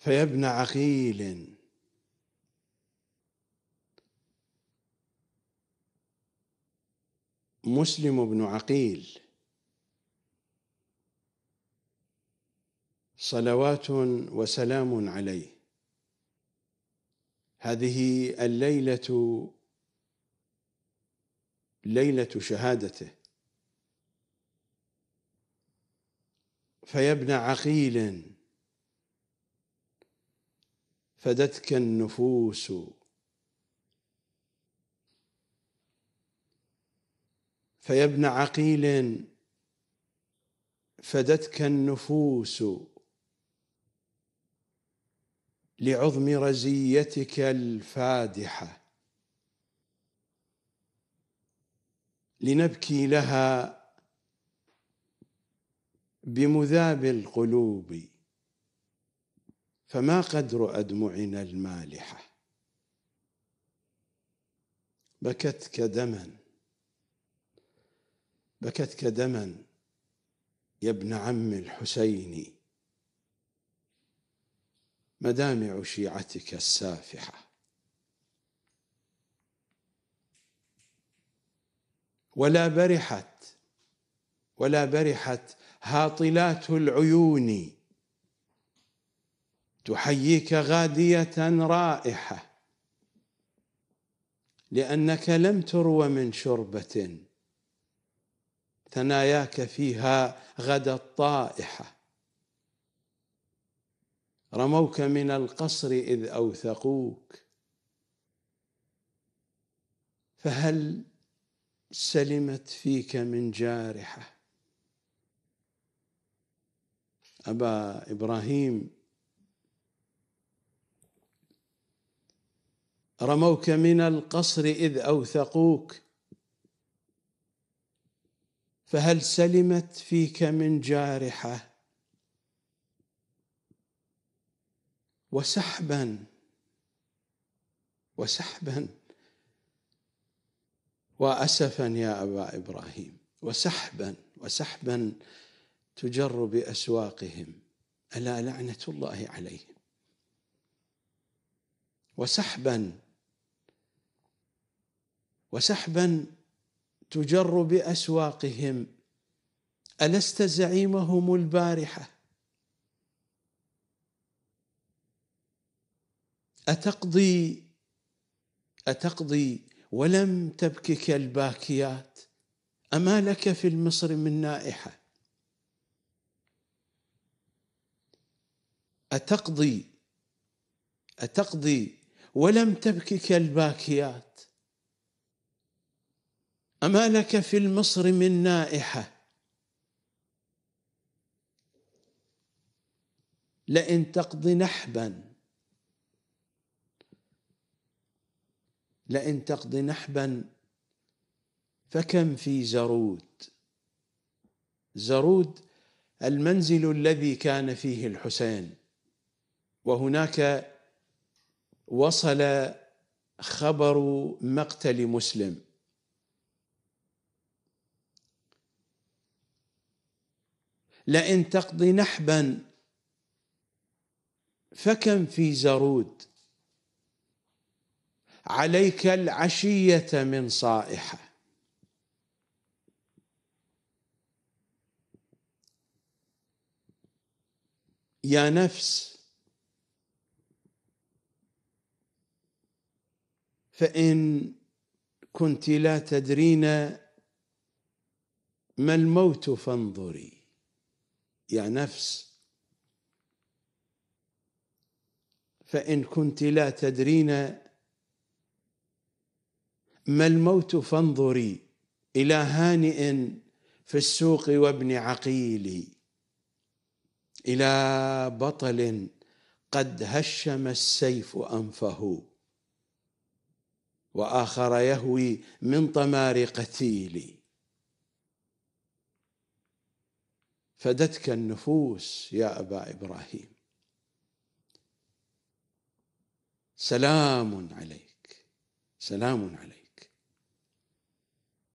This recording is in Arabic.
فيا ابن عقيل مسلم بن عقيل صلوات وسلام عليه هذه الليله ليله شهادته فيا ابن عقيل فدتك النفوس فيا ابن عقيل فدتك النفوس لعظم رزيتك الفادحه لنبكي لها بمذاب القلوب فما قدر أدمعنا المالحة بكتك دما بكتك دما يا ابن عم الحسين مدامع شيعتك السافحة ولا برحت ولا برحت هاطلات العيون تحييك غاديه رائحه لانك لم تروى من شربه ثناياك فيها غدا الطائحه رموك من القصر اذ اوثقوك فهل سلمت فيك من جارحه ابا ابراهيم رموك من القصر إذ أوثقوك فهل سلمت فيك من جارحة وسحبا وسحبا وأسفا يا أبا إبراهيم وسحبا وسحبا تجر بأسواقهم ألا لعنة الله عليهم وسحبا وسحبا تجر باسواقهم الست زعيمهم البارحه اتقضي اتقضي ولم تبكك الباكيات اما لك في المصر من نائحه اتقضي اتقضي ولم تبكك الباكيات أما لك في المصر من نائحة لئن تقضي نحبا لئن تقضي نحبا فكم في زرود زرود المنزل الذي كان فيه الحسين وهناك وصل خبر مقتل مسلم لئن تقضي نحبا فكم في زرود عليك العشية من صائحة يا نفس فإن كنت لا تدرين ما الموت فانظري يا نفس فإن كنت لا تدرين ما الموت فانظري إلى هانئ في السوق وابن عقيل إلى بطل قد هشم السيف أنفه وآخر يهوي من طمار قتيل فدتك النفوس يا ابا ابراهيم سلام عليك سلام عليك